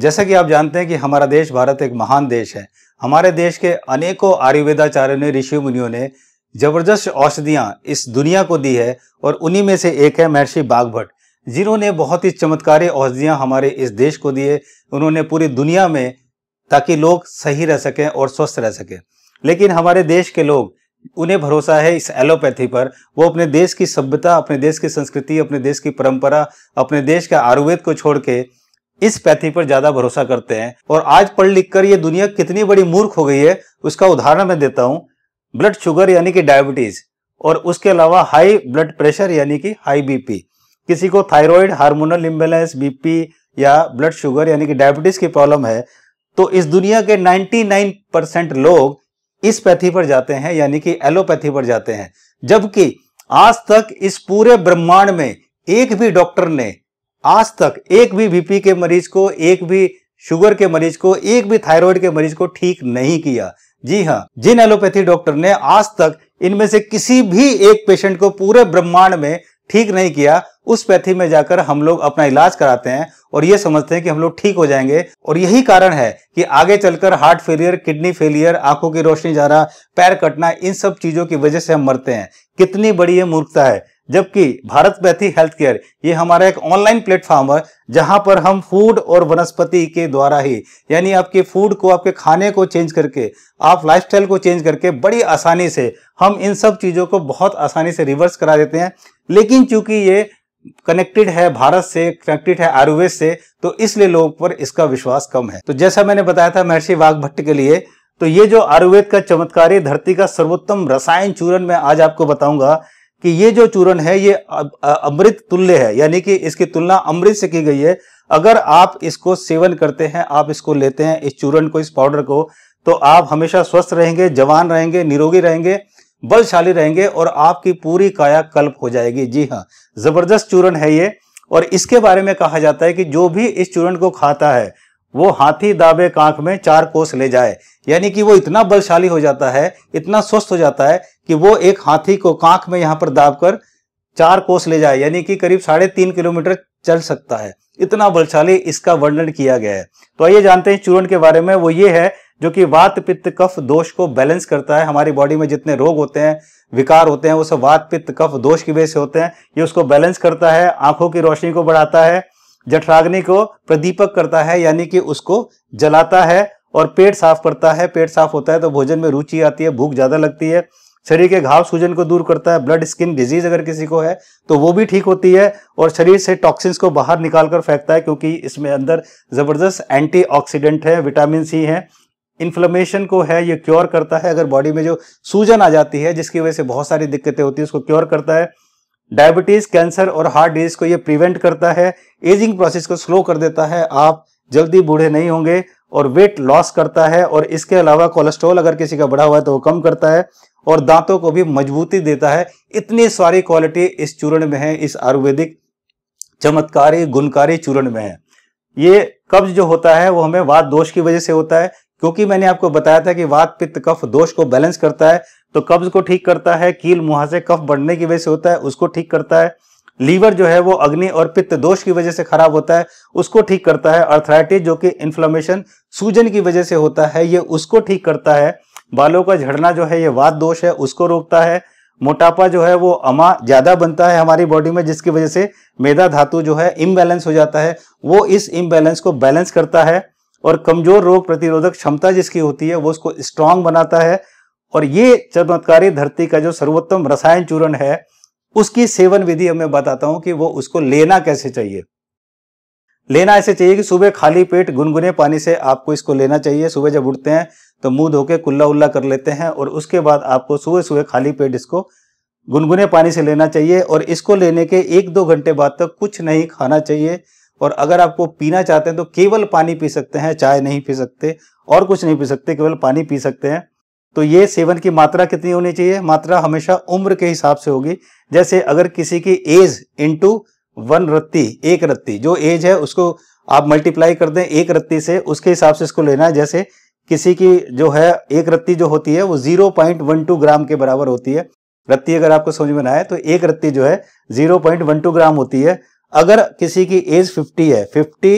जैसा कि आप जानते हैं कि हमारा देश भारत एक महान देश है हमारे देश के अनेकों आयुर्वेदाचार्यों ने ऋषि मुनियों ने जबरदस्त औषधियां इस दुनिया को दी है और उन्हीं में से एक है महर्षि बागभट्ट जिन्होंने बहुत ही चमत्कारी औषधियां हमारे इस देश को दिए उन्होंने पूरी दुनिया में ताकि लोग सही रह सकें और स्वस्थ रह सकें लेकिन हमारे देश के लोग उन्हें भरोसा है इस एलोपैथी पर वो अपने देश की सभ्यता अपने देश की संस्कृति अपने देश की परंपरा अपने देश के आयुर्वेद को छोड़ के इस पैथी पर ज्यादा भरोसा करते हैं और आज पढ़ लिख कर ये दुनिया कितनी बड़ी मूर्ख हो गई है उसका उदाहरण मैं देता हूं ब्लड शुगर यानी कि डायबिटीज और उसके अलावा हाई ब्लड प्रेशर यानी कि हाई बीपी किसी को थायराइड हार्मोनल इम्बेलेंस बीपी या ब्लड शुगर यानी कि डायबिटीज की प्रॉब्लम है तो इस दुनिया के 99 परसेंट लोग इस पैथी पर जाते हैं यानी कि एलोपैथी पर जाते हैं जबकि आज तक इस पूरे ब्रह्मांड में एक भी डॉक्टर ने आज तक एक भी बीपी के मरीज को एक भी शुगर के मरीज को एक भी थायराइड के मरीज को ठीक नहीं किया जी हाँ जिन एलोपैथी डॉक्टर ने आज तक इनमें से किसी भी एक पेशेंट को पूरे ब्रह्मांड में ठीक नहीं किया उस पैथी में जाकर हम लोग अपना इलाज कराते हैं और ये समझते हैं कि हम लोग ठीक हो जाएंगे और यही कारण है कि आगे चलकर हार्ट फेलियर किडनी फेलियर आंखों की रोशनी जाना पैर कटना इन सब चीजों की वजह से हम मरते हैं कितनी बड़ी ये मूर्खता है जबकि भारत पैथी हेल्थ केयर ये हमारा एक ऑनलाइन प्लेटफॉर्म है जहां पर हम फूड और वनस्पति के द्वारा ही यानी आपके फूड को आपके खाने को चेंज करके आप लाइफस्टाइल को चेंज करके बड़ी आसानी से हम इन सब चीज़ों को बहुत आसानी से रिवर्स करा देते हैं लेकिन चूंकि ये कनेक्टेड है भारत से कनेक्टेड है आयुर्वेद से तो इसलिए लोगों पर इसका विश्वास कम है तो जैसा मैंने बताया था महर्षि वाघ भट्ट के लिए तो ये जो आयुर्वेद का चमत्कारी धरती का सर्वोत्तम रसायन चूरण मैं आज आपको बताऊंगा कि ये जो चूरण है ये अमृत तुल्य है यानी कि इसकी तुलना अमृत से की गई है अगर आप इसको सेवन करते हैं आप इसको लेते हैं इस चूरण को इस पाउडर को तो आप हमेशा स्वस्थ रहेंगे जवान रहेंगे निरोगी रहेंगे बलशाली रहेंगे और आपकी पूरी काया कल्प हो जाएगी जी हाँ जबरदस्त चूरण है ये और इसके बारे में कहा जाता है कि जो भी इस चूरण को खाता है वो हाथी दाबे कांख में चार कोस ले जाए यानी कि वो इतना बलशाली हो जाता है इतना स्वस्थ हो जाता है कि वो एक हाथी को कांख में यहां पर दाब कर चार कोस ले जाए यानी कि करीब साढ़े तीन किलोमीटर चल सकता है इतना बलशाली इसका वर्णन किया गया है तो आइए जानते हैं चूर्ण के बारे में वो ये है जो कि वात पित्त कफ दोष को बैलेंस करता है हमारी बॉडी में जितने रोग होते हैं विकार होते हैं वो सब वात पित्त कफ दोष की वजह से होते हैं ये उसको बैलेंस करता है आंखों की रोशनी को बढ़ाता है जठराग्नि को प्रदीपक करता है यानी कि उसको जलाता है और पेट साफ करता है पेट साफ होता है तो भोजन में रुचि आती है भूख ज़्यादा लगती है शरीर के घाव सूजन को दूर करता है ब्लड स्किन डिजीज अगर किसी को है तो वो भी ठीक होती है और शरीर से टॉक्सिन्स को बाहर निकाल कर फेंकता है क्योंकि इसमें अंदर ज़बरदस्त एंटीऑक्सीडेंट है विटामिन सी है इन्फ्लेमेशन को है ये क्योर करता है अगर बॉडी में जो सूजन आ जाती है जिसकी वजह से बहुत सारी दिक्कतें होती है उसको क्योर करता है डायबिटीज कैंसर और हार्ट डिजीज को ये प्रिवेंट करता है एजिंग प्रोसेस को स्लो कर देता है आप जल्दी बूढ़े नहीं होंगे और वेट लॉस करता है और इसके अलावा कोलेस्ट्रॉल अगर किसी का बढ़ा हुआ है तो वो कम करता है और दांतों को भी मजबूती देता है इतनी सारी क्वालिटी इस चूर्ण में है इस आयुर्वेदिक चमत्कारी गुणकारी चूर्ण में है ये कब्ज जो होता है वो हमें वात दोष की वजह से होता है क्योंकि मैंने आपको बताया था कि वात पित्त कफ दोष को बैलेंस करता है तो कब्ज को ठीक करता है कील मुहा कफ बढ़ने की वजह से होता है उसको ठीक करता है लीवर जो है वो अग्नि और पित्त दोष की वजह से खराब होता है उसको ठीक करता है अर्थराइटिस जो कि इन्फ्लामेशन सूजन की वजह से होता है ये उसको ठीक करता है बालों का झड़ना जो है ये वात दोष है उसको रोकता है मोटापा जो है वो अमा ज्यादा बनता है हमारी बॉडी में जिसकी वजह से मेदा धातु जो है इम्बैलेंस हो जाता है वो इस इम्बैलेंस को बैलेंस करता है और कमजोर रोग प्रतिरोधक क्षमता जिसकी होती है वो उसको स्ट्रांग बनाता है और ये चमत्कारी धरती का जो सर्वोत्तम रसायन चूर्ण है उसकी सेवन विधि हमें बताता हूं कि वो उसको लेना कैसे चाहिए लेना ऐसे चाहिए कि सुबह खाली पेट गुनगुने पानी से आपको इसको लेना चाहिए सुबह जब उठते हैं तो मुंह धोके कुल्ला उल्ला कर लेते हैं और उसके बाद आपको सुबह सुबह खाली पेट इसको गुनगुने पानी से लेना चाहिए और इसको लेने के एक दो घंटे बाद तक कुछ नहीं खाना चाहिए और अगर आपको पीना चाहते हैं तो केवल पानी पी सकते हैं चाय नहीं पी सकते और कुछ नहीं पी सकते केवल पानी पी सकते हैं तो ये सेवन की मात्रा कितनी होनी चाहिए मात्रा हमेशा उम्र के हिसाब से होगी जैसे अगर किसी की एज इंटू वन रत्ती एक रत्ती जो एज है उसको आप मल्टीप्लाई कर दें एक रत्ती से उसके हिसाब से इसको लेना है जैसे किसी की जो है एक रत्ती जो होती है वो zero point one two gram के बराबर होती है रत्ती अगर आपको समझ में ना आए तो एक रत्ती जो है zero point one two gram होती है अगर किसी की एज फिफ्टी है fifty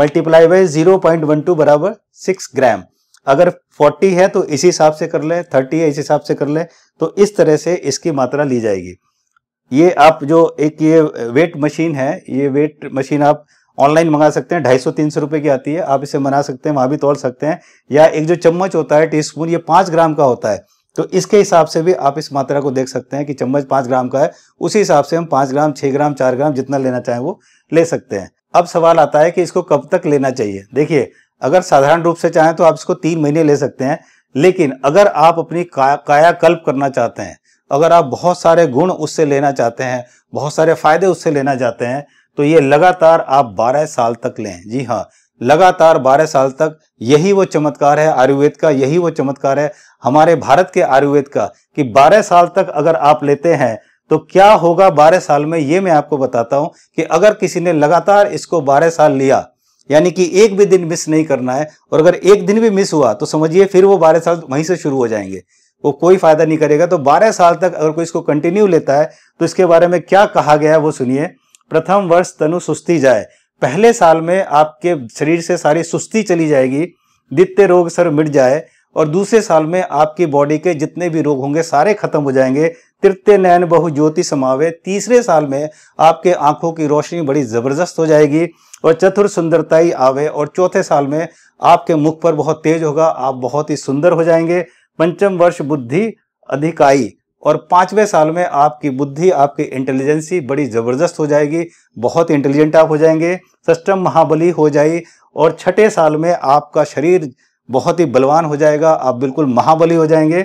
multiply by zero point one two बराबर सिक्स ग्राम अगर 40 है तो इसी हिसाब से कर ले 30 है इस हिसाब से कर ले तो इस तरह से इसकी मात्रा ली जाएगी ये आप जो एक ये वेट मशीन है ये वेट मशीन आप ऑनलाइन मंगा सकते हैं ढाई सौ तीन सौ रुपये की आती है आप इसे मना सकते हैं वहाँ भी तोड़ सकते हैं या एक जो चम्मच होता है टी स्पून ये पाँच ग्राम का होता है तो इसके हिसाब से भी आप इस मात्रा को देख सकते हैं कि चम्मच पाँच ग्राम का है उसी हिसाब से हम पाँच ग्राम छः ग्राम चार ग्राम जितना लेना चाहें वो ले सकते हैं अब सवाल आता है कि इसको कब तक लेना चाहिए देखिए अगर साधारण रूप से चाहें तो आप इसको तीन महीने ले सकते हैं लेकिन अगर आप अपनी काया कायाकल्प करना चाहते हैं अगर आप बहुत सारे गुण उससे लेना चाहते हैं बहुत सारे फायदे उससे लेना चाहते हैं तो ये लगातार आप 12 साल तक लें जी हाँ लगातार 12 साल तक यही वो चमत्कार है आयुर्वेद का यही वो चमत्कार है हमारे भारत के आयुर्वेद का कि 12 साल तक अगर आप लेते हैं तो क्या होगा 12 साल में ये मैं आपको बताता हूं कि अगर किसी ने लगातार इसको 12 साल लिया यानी कि एक भी दिन मिस नहीं करना है और अगर एक दिन भी मिस हुआ तो समझिए फिर वो बारह साल वहीं से शुरू हो जाएंगे वो कोई फायदा नहीं करेगा तो बारह साल तक अगर कोई इसको कंटिन्यू लेता है तो इसके बारे में क्या कहा गया है वो सुनिए प्रथम वर्ष तनु सुस्ती जाए पहले साल में आपके शरीर से सारी सुस्ती चली जाएगी द्वित्य रोग सर मिट जाए और दूसरे साल में आपकी बॉडी के जितने भी रोग होंगे सारे खत्म हो जाएंगे तृतीय नयन बहु ज्योति समावे तीसरे साल में आपके आंखों की रोशनी बड़ी जबरदस्त हो जाएगी और चतुर सुंदरताई आवे और चौथे साल में आपके मुख पर बहुत तेज होगा आप बहुत ही सुंदर हो जाएंगे पंचम वर्ष बुद्धि अधिकाई और पांचवें साल में आपकी बुद्धि आपकी इंटेलिजेंसी बड़ी जबरदस्त हो जाएगी बहुत इंटेलिजेंट आप हो जाएंगे सष्टम महाबली हो जाए और छठे साल में आपका शरीर बहुत ही बलवान हो जाएगा आप बिल्कुल महाबली हो जाएंगे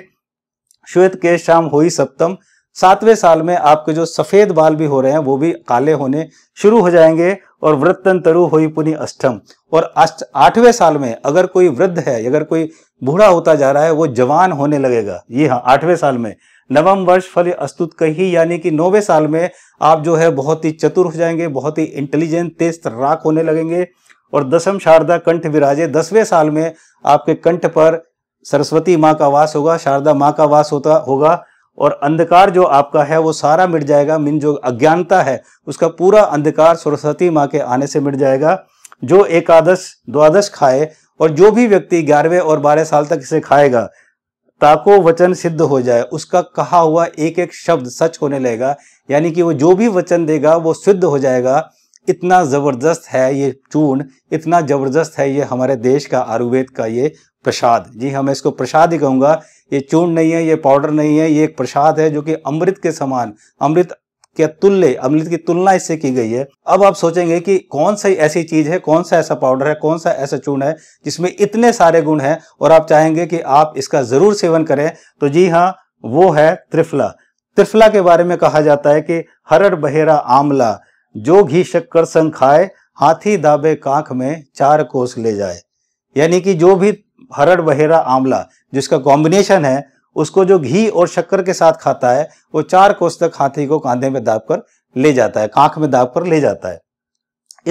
श्वेत के शाम हुई सप्तम सातवें साल में आपके जो सफेद बाल भी हो रहे हैं वो भी काले होने शुरू हो जाएंगे और वृत्तन तरु हुई पुनि अष्टम और आठवें साल में अगर कोई वृद्ध है अगर कोई बूढ़ा होता जा रहा है वो जवान होने लगेगा ये हाँ आठवें साल में नवम वर्ष फल अस्तुत कही यानी कि नौवे साल में आप जो है बहुत ही चतुर हो जाएंगे बहुत ही इंटेलिजेंट तेज राख होने लगेंगे और दसम शारदा कंठ विराजे दसवें साल में आपके कंठ पर सरस्वती माँ का वास होगा शारदा माँ का वास होता होगा और अंधकार जो आपका है वो सारा मिट जाएगा मीन जो अज्ञानता है उसका पूरा अंधकार सरस्वती माँ के आने से मिट जाएगा जो एकादश द्वादश खाए और जो भी व्यक्ति ग्यारहवें और बारह साल तक इसे खाएगा ताको वचन सिद्ध हो जाए उसका कहा हुआ एक एक शब्द सच होने लगेगा यानी कि वो जो भी वचन देगा वो सिद्ध हो जाएगा इतना ज़बरदस्त है ये चूर्ण इतना ज़बरदस्त है ये हमारे देश का आयुर्वेद का ये प्रसाद जी हाँ मैं इसको प्रसाद ही कहूंगा ये चूर्ण नहीं है ये पाउडर नहीं है ये एक प्रसाद है जो कि अमृत के समान अमृत के तुल्य अमृत की तुलना इससे की गई है अब आप सोचेंगे कि कौन सा ऐसी चीज है कौन सा ऐसा पाउडर है कौन सा ऐसा चूर्ण है जिसमें इतने सारे गुण हैं और आप चाहेंगे कि आप इसका जरूर सेवन करें तो जी हाँ वो है त्रिफला त्रिफला के बारे में कहा जाता है कि हरड़ बहेरा आंवला जो घी शक्कर संग खाए हाथी दाबे कांख में चार कोस ले जाए यानी कि जो भी हरड़ बहेरा आंवला जिसका कॉम्बिनेशन है उसको जो घी और शक्कर के साथ खाता है वो चार कोस तक हाथी को कांधे में दाब कर ले जाता है कांख में दाब कर ले जाता है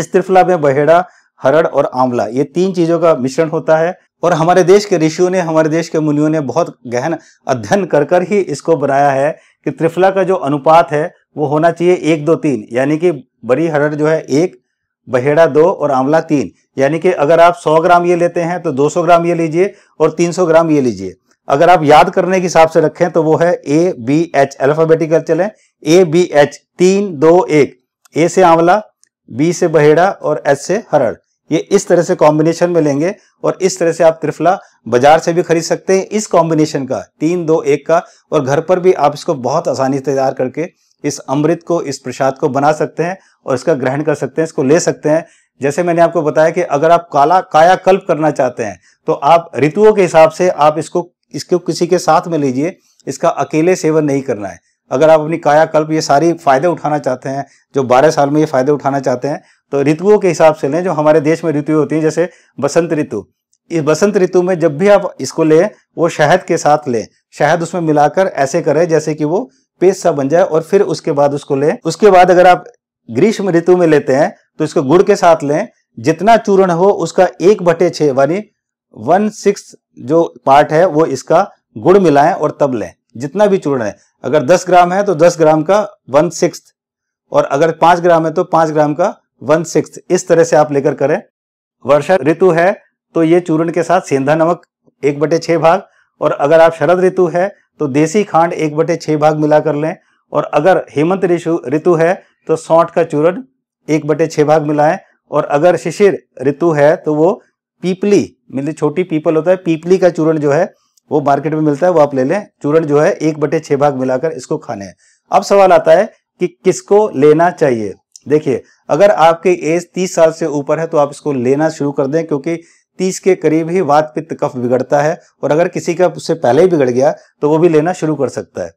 इस त्रिफला में बहेड़ा हरड़ और आंवला ये तीन चीजों का मिश्रण होता है और हमारे देश के ऋषियों ने हमारे देश के मुनियों ने बहुत गहन अध्ययन कर कर ही इसको बनाया है कि त्रिफला का जो अनुपात है वो होना चाहिए एक दो तीन यानी कि बड़ी हरड़ जो है एक बहेड़ा दो और आंवला तीन यानी कि अगर आप 100 ग्राम ये लेते हैं तो 200 ग्राम ये लीजिए और 300 ग्राम ये लीजिए अगर आप याद करने के हिसाब से रखें तो वो है ए बी एच अल्फाबेटिकल चलें ए बी एच तीन दो एक ए से आंवला बी से बहेड़ा और एच से हरड़ ये इस तरह से कॉम्बिनेशन में लेंगे और इस तरह से आप त्रिफला बाजार से भी खरीद सकते हैं इस कॉम्बिनेशन का तीन दो एक का और घर पर भी आप इसको बहुत आसानी से तैयार करके इस अमृत को इस प्रसाद को बना सकते हैं और इसका ग्रहण कर सकते हैं इसको ले सकते हैं जैसे मैंने आपको बताया कि अगर आप काला कायाकल्प करना चाहते हैं तो आप ऋतुओं के हिसाब से आप इसको इसको किसी के साथ में लीजिए इसका अकेले सेवन नहीं करना है अगर आप अपनी कायाकल्प ये सारी फायदे उठाना चाहते हैं जो 12 साल में ये फायदे उठाना चाहते हैं तो ऋतुओं के हिसाब से लें जो हमारे देश में ऋतु होती हैं जैसे बसंत ऋतु इस बसंत ऋतु में जब भी आप इसको लें वो शहद के साथ लें शहद उसमें मिलाकर ऐसे करें जैसे कि वो पेस्ट सा बन जाए और फिर उसके बाद उसको लें उसके बाद अगर आप ग्रीष्म ऋतु में लेते हैं तो इसको गुड़ के साथ लें जितना चूर्ण हो उसका एक बटे छः यानी वन सिक्स जो पार्ट है वो इसका गुड़ मिलाएं और तब लें जितना भी चूर्ण है अगर दस ग्राम है तो दस ग्राम का वन सिक्स और अगर पांच ग्राम है तो पांच ग्राम का वन सिक्स इस तरह से आप लेकर करें वर्षा ऋतु है तो ये चूर्ण के साथ सेंधा नमक एक बटे छः भाग और अगर आप शरद ऋतु है तो देसी खांड एक बटे छः भाग मिला कर लें और अगर हेमंत ऋषु ऋतु है तो सौठ का चूरण एक बटे छः भाग मिलाएं और अगर शिशिर ऋतु है तो वो पीपली मतलब छोटी पीपल होता है पीपली का चूरण जो है वो मार्केट में मिलता है वो आप ले लें चूरण जो है एक बटे छः भाग मिलाकर इसको खाने हैं अब सवाल आता है कि किसको लेना चाहिए देखिए अगर आपकी एज 30 साल से ऊपर है तो आप इसको लेना शुरू कर दें क्योंकि तीस के करीब ही वात पित्त कफ बिगड़ता है और अगर किसी का उससे पहले ही बिगड़ गया तो वो भी लेना शुरू कर सकता है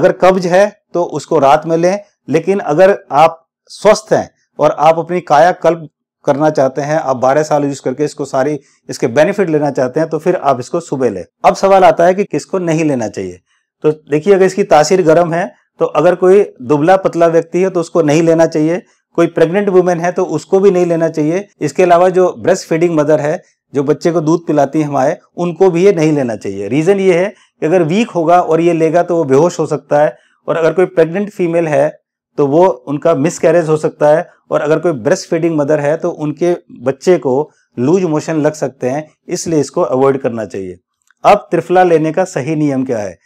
अगर कब्ज है तो उसको रात में लें लेकिन अगर आप स्वस्थ हैं और आप अपनी काया कल्प करना चाहते हैं आप बारह साल यूज करके इसको सारी इसके बेनिफिट लेना चाहते हैं तो फिर आप इसको सुबह लें अब सवाल आता है कि किसको नहीं लेना चाहिए तो देखिए अगर इसकी तासीर गर्म है तो अगर कोई दुबला पतला व्यक्ति है तो उसको नहीं लेना चाहिए कोई प्रेग्नेंट वुमेन है तो उसको भी नहीं लेना चाहिए इसके अलावा जो ब्रेस्ट फीडिंग मदर है जो बच्चे को दूध पिलाती है हमारे उनको भी ये नहीं लेना चाहिए रीज़न ये है कि अगर वीक होगा और ये लेगा तो वो बेहोश हो सकता है और अगर कोई प्रेग्नेंट फीमेल है तो वो उनका मिस कैरेज हो सकता है और अगर कोई ब्रेस्ट फीडिंग मदर है तो उनके बच्चे को लूज मोशन लग सकते हैं इसलिए इसको अवॉइड करना चाहिए अब त्रिफला लेने का सही नियम क्या है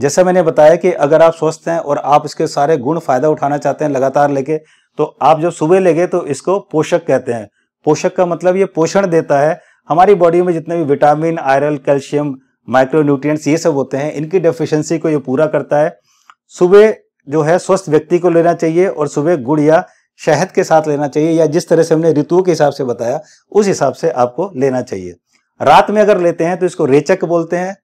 जैसा मैंने बताया कि अगर आप स्वस्थ हैं और आप इसके सारे गुण फायदा उठाना चाहते हैं लगातार लेके तो आप जब सुबह लेंगे तो इसको पोषक कहते हैं पोषक का मतलब ये पोषण देता है हमारी बॉडी में जितने भी विटामिन आयरन कैल्शियम माइक्रोन्यूट्रिएंट्स ये सब होते हैं इनकी डेफिशिएंसी को ये पूरा करता है सुबह जो है स्वस्थ व्यक्ति को लेना चाहिए और सुबह गुड़ या शहद के साथ लेना चाहिए या जिस तरह से हमने ऋतुओं के हिसाब से बताया उस हिसाब से आपको लेना चाहिए रात में अगर लेते हैं तो इसको रेचक बोलते हैं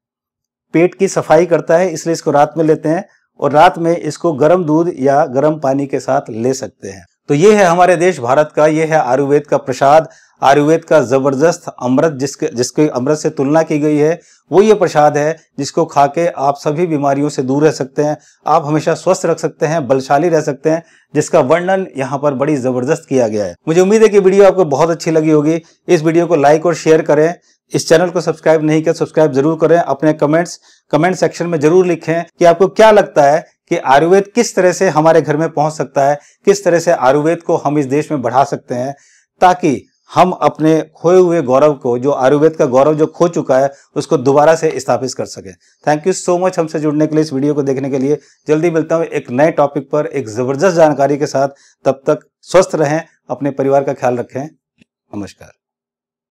पेट की सफाई करता है इसलिए इसको रात में लेते हैं और रात में इसको गर्म दूध या गर्म पानी के साथ ले सकते हैं तो ये है हमारे देश भारत का ये है आयुर्वेद का प्रसाद आयुर्वेद का जबरदस्त अमृत जिसके जिसके अमृत से तुलना की गई है वो ये प्रसाद है जिसको खा के आप सभी बीमारियों से दूर रह सकते हैं आप हमेशा स्वस्थ रख सकते हैं बलशाली रह सकते हैं जिसका वर्णन यहाँ पर बड़ी जबरदस्त किया गया है मुझे उम्मीद है कि वीडियो आपको बहुत अच्छी लगी होगी इस वीडियो को लाइक और शेयर करें इस चैनल को सब्सक्राइब नहीं किया सब्सक्राइब जरूर करें अपने कमेंट्स कमेंट सेक्शन में जरूर लिखें कि आपको क्या लगता है कि आयुर्वेद किस तरह से हमारे घर में पहुंच सकता है किस तरह से आयुर्वेद को हम इस देश में बढ़ा सकते हैं ताकि हम अपने खोए हुए गौरव को जो आयुर्वेद का गौरव जो खो चुका है उसको दोबारा से स्थापित कर सके थैंक यू सो मच हमसे जुड़ने के लिए इस वीडियो को देखने के लिए जल्दी मिलता हूँ एक नए टॉपिक पर एक ज़बरदस्त जानकारी के साथ तब तक स्वस्थ रहें अपने परिवार का ख्याल रखें नमस्कार